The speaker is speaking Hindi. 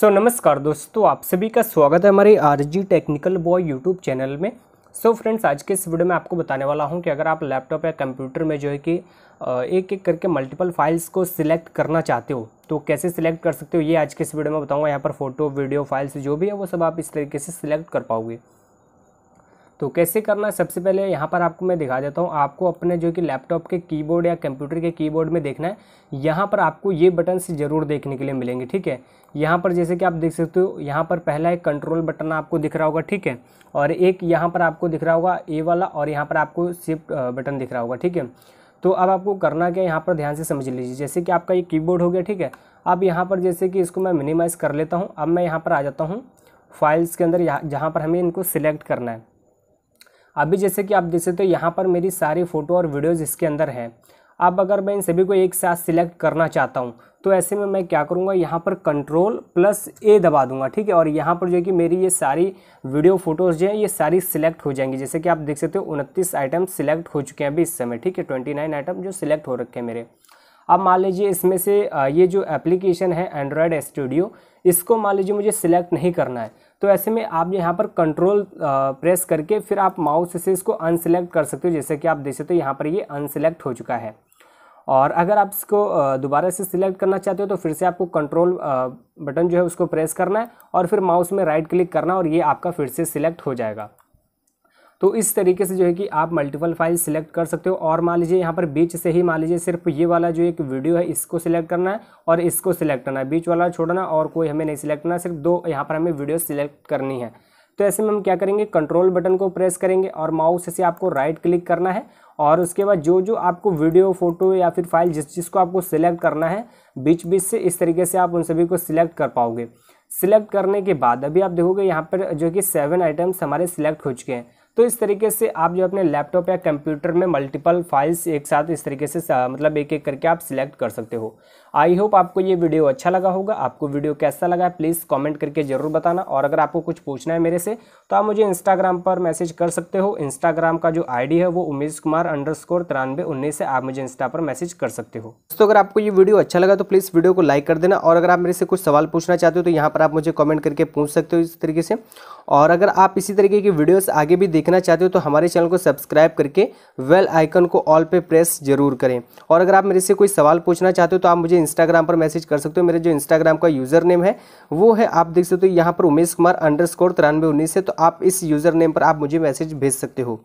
सो so, नमस्कार दोस्तों आप सभी का स्वागत है हमारे R G technical boy YouTube channel में सो so, फ्रेंड्स आज के इस वीडियो में आपको बताने वाला हूं कि अगर आप लैपटॉप या कंप्यूटर में जो है कि एक एक करके मल्टीपल फाइल्स को सिलेक्ट करना चाहते हो तो कैसे सिलेक्ट कर सकते हो ये आज के इस वीडियो में बताऊँगा यहाँ पर फोटो वीडियो फाइल्स जो भी है वो सब आप इस तरीके से सिलेक्ट कर पाओगे तो कैसे करना है सबसे पहले यहाँ पर आपको मैं दिखा देता हूँ आपको अपने जो कि लैपटॉप के कीबोर्ड या कंप्यूटर के कीबोर्ड में देखना है यहाँ पर आपको ये बटन से ज़रूर देखने के लिए मिलेंगे ठीक है यहाँ पर जैसे कि आप देख सकते हो यहाँ पर पहला एक कंट्रोल बटन आपको दिख रहा होगा ठीक है और एक यहाँ पर आपको दिख रहा होगा ए वाला और यहाँ पर आपको शिफ्ट बटन दिख रहा होगा ठीक है तो अब आपको करना क्या यहाँ पर ध्यान से समझ लीजिए जैसे कि आपका ये कीबोर्ड हो गया ठीक है अब यहाँ पर जैसे कि इसको मैं मिनिमाइज़ कर लेता हूँ अब मैं यहाँ पर आ जाता हूँ फाइल्स के अंदर यहाँ जहाँ पर हमें इनको सिलेक्ट करना है अभी जैसे कि आप देख सकते हो तो यहाँ पर मेरी सारी फ़ोटो और वीडियोज़ इसके अंदर हैं अब अगर मैं इन सभी को एक साथ सिलेक्ट करना चाहता हूँ तो ऐसे में मैं क्या करूँगा यहाँ पर कंट्रोल प्लस ए दबा दूंगा ठीक है और यहाँ पर जो है कि मेरी ये सारी वीडियो फोटोज़ जो हैं ये सारी सिलेक्ट हो जाएंगी जैसे कि आप देख सकते हो उनतीस आइटम सिलेक्ट हो चुके हैं अभी इस समय ठीक है ट्वेंटी नाइन आइटम जो सिलेक्ट हो रखे हैं मेरे अब मान लीजिए इसमें से ये जो एप्लीकेशन है एंड्रॉयड स्टूडियो इसको मान लीजिए मुझे सिलेक्ट नहीं करना है तो ऐसे में आप यहाँ पर कंट्रोल प्रेस करके फिर आप माउस से इसको अनसिलेक्ट कर सकते हो जैसे कि आप देख सकते हो यहाँ पर ये अनसेलेक्ट हो चुका है और अगर आप इसको दोबारा से सिलेक्ट करना चाहते हो तो फिर से आपको कंट्रोल बटन जो है उसको प्रेस करना है और फिर माउस में राइट क्लिक करना और ये आपका फिर से सिलेक्ट हो जाएगा तो इस तरीके से जो है कि आप मल्टीपल फाइल सिलेक्ट कर सकते हो और मान लीजिए यहाँ पर बीच से ही मान लीजिए सिर्फ ये वाला जो एक वीडियो है इसको सिलेक्ट करना है और इसको सिलेक्ट करना है बीच वाला छोड़ना और कोई हमें नहीं सिलेक्ट करना सिर्फ दो यहाँ पर हमें वीडियो सिलेक्ट करनी है तो ऐसे में हम क्या करेंगे कंट्रोल बटन को प्रेस करेंगे और माउस से आपको राइट क्लिक करना है और उसके बाद जो जो आपको वीडियो फोटो या फिर फाइल जिस जिसको आपको सिलेक्ट करना है बीच बीच से इस तरीके से आप उन सभी को सिलेक्ट कर पाओगे सिलेक्ट करने के बाद अभी आप देखोगे यहाँ पर जो कि सेवन आइटम्स हमारे सिलेक्ट हो चुके हैं तो इस तरीके से आप जो अपने लैपटॉप या कंप्यूटर में मल्टीपल फाइल्स एक साथ इस तरीके से मतलब एक एक करके आप सिलेक्ट कर सकते हो आई होप आपको ये वीडियो अच्छा लगा होगा आपको वीडियो कैसा लगा प्लीज़ कॉमेंट करके ज़रूर बताना और अगर आपको कुछ पूछना है मेरे से तो आप मुझे इंस्टाग्राम पर मैसेज कर सकते हो इंस्टाग्राम का जो आई है वो उमेश कुमार अंडर स्कोर से आप मुझे इंस्टा पर मैसेज कर सकते हो दोस्तों अगर आपको ये वीडियो अच्छा लगा तो प्लीज़ वीडियो को लाइक कर देना और अगर आप मेरे से कुछ सवाल पूछना चाहते हो तो यहाँ पर आप मुझे कॉमेंट करके पूछ सकते हो इस तरीके से और अगर आप इसी तरीके की वीडियोस आगे भी देख सीखना चाहते हो तो हमारे चैनल को सब्सक्राइब करके वेल आइकन को ऑल पे प्रेस जरूर करें और अगर आप मेरे से कोई सवाल पूछना चाहते हो तो आप मुझे इंस्टाग्राम पर मैसेज कर सकते हो मेरे जो इंस्टाग्राम का यूज़र नेम है वो है आप देख सकते हो यहाँ पर उमेश कुमार अंडर स्कोर तिरानवे उन्नीस है तो आप इस यूज़र नेम पर आप मुझे मैसेज भेज सकते हो